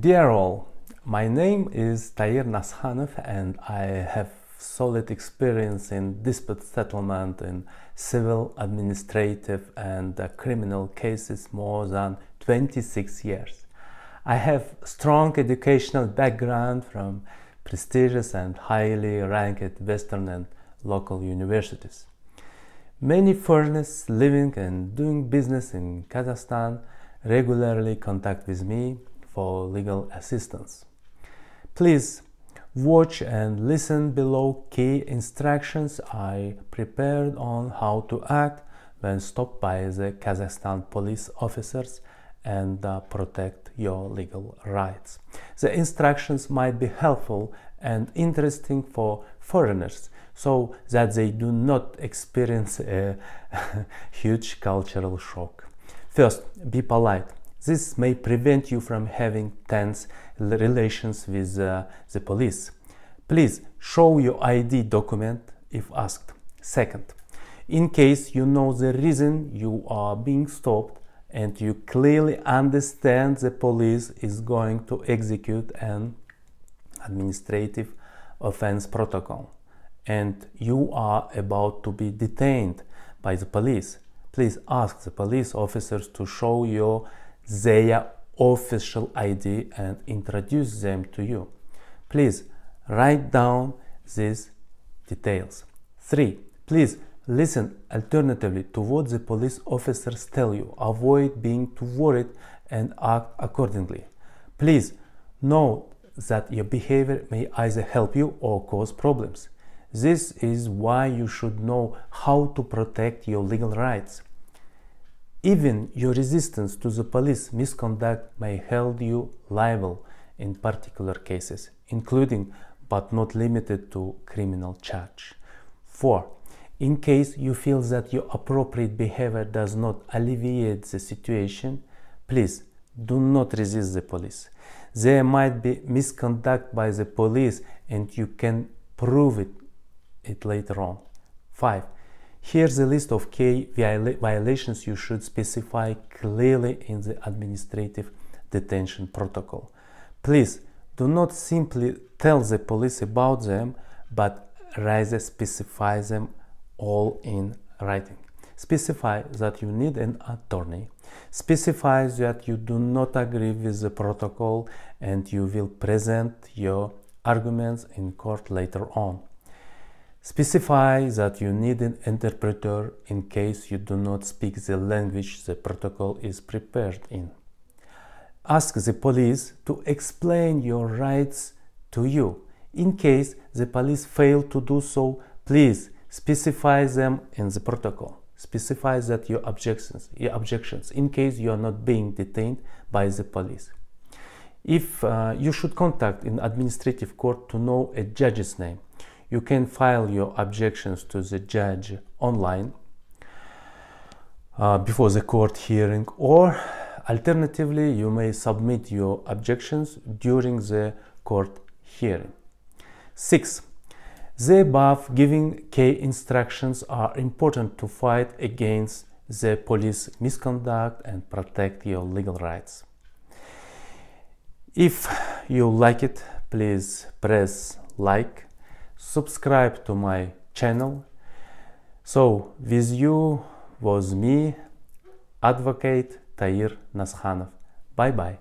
Dear all, my name is Tair Nashanov and I have solid experience in dispute settlement in civil, administrative and uh, criminal cases more than 26 years. I have strong educational background from prestigious and highly ranked Western and local universities. Many foreigners living and doing business in Kazakhstan regularly contact with me for legal assistance. Please watch and listen below key instructions I prepared on how to act when stopped by the Kazakhstan police officers and uh, protect your legal rights. The instructions might be helpful and interesting for foreigners so that they do not experience a huge cultural shock. First, be polite. This may prevent you from having tense relations with uh, the police. Please show your ID document if asked. Second, in case you know the reason you are being stopped and you clearly understand the police is going to execute an administrative offense protocol and you are about to be detained by the police, please ask the police officers to show your their official ID and introduce them to you. Please write down these details. 3. Please listen alternatively to what the police officers tell you. Avoid being too worried and act accordingly. Please know that your behavior may either help you or cause problems. This is why you should know how to protect your legal rights. Even your resistance to the police misconduct may hold you liable in particular cases, including but not limited to criminal charge. 4. In case you feel that your appropriate behavior does not alleviate the situation, please do not resist the police. There might be misconduct by the police and you can prove it, it later on. 5. Here's a list of key violations you should specify clearly in the administrative detention protocol. Please do not simply tell the police about them, but rather specify them all in writing. Specify that you need an attorney. Specify that you do not agree with the protocol and you will present your arguments in court later on. Specify that you need an interpreter in case you do not speak the language the protocol is prepared in. Ask the police to explain your rights to you. In case the police fail to do so, please specify them in the protocol. Specify that your objections, your objections in case you are not being detained by the police. If uh, you should contact an administrative court to know a judge's name you can file your objections to the judge online uh, before the court hearing or alternatively you may submit your objections during the court hearing. 6. The above giving key instructions are important to fight against the police misconduct and protect your legal rights. If you like it, please press like subscribe to my channel. So with you was me, advocate Tair Naskhanov. Bye bye.